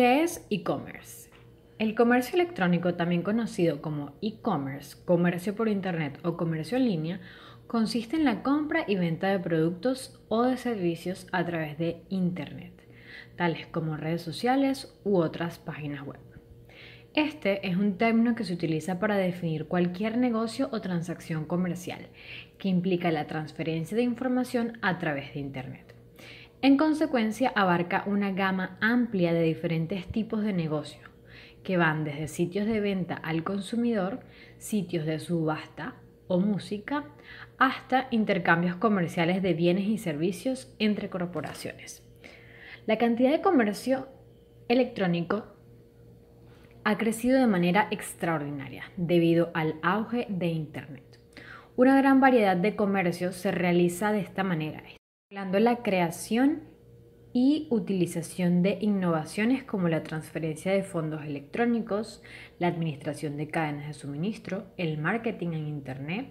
¿Qué es e-commerce? El comercio electrónico, también conocido como e-commerce, comercio por Internet o comercio en línea, consiste en la compra y venta de productos o de servicios a través de Internet, tales como redes sociales u otras páginas web. Este es un término que se utiliza para definir cualquier negocio o transacción comercial que implica la transferencia de información a través de Internet. En consecuencia, abarca una gama amplia de diferentes tipos de negocios, que van desde sitios de venta al consumidor, sitios de subasta o música, hasta intercambios comerciales de bienes y servicios entre corporaciones. La cantidad de comercio electrónico ha crecido de manera extraordinaria debido al auge de Internet. Una gran variedad de comercios se realiza de esta manera, Hablando la creación y utilización de innovaciones como la transferencia de fondos electrónicos, la administración de cadenas de suministro, el marketing en Internet,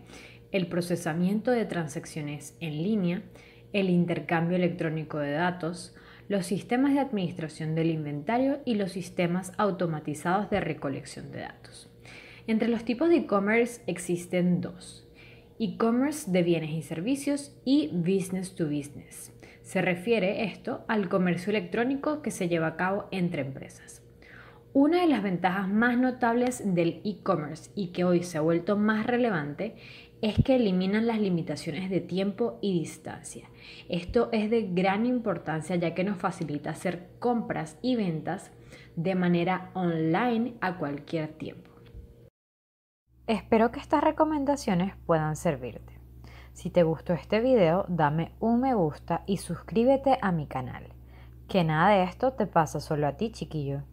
el procesamiento de transacciones en línea, el intercambio electrónico de datos, los sistemas de administración del inventario y los sistemas automatizados de recolección de datos. Entre los tipos de e-commerce existen dos, e-commerce de bienes y servicios y business to business. Se refiere esto al comercio electrónico que se lleva a cabo entre empresas. Una de las ventajas más notables del e-commerce y que hoy se ha vuelto más relevante es que eliminan las limitaciones de tiempo y distancia. Esto es de gran importancia ya que nos facilita hacer compras y ventas de manera online a cualquier tiempo. Espero que estas recomendaciones puedan servirte. Si te gustó este video, dame un me gusta y suscríbete a mi canal. Que nada de esto te pasa solo a ti, chiquillo.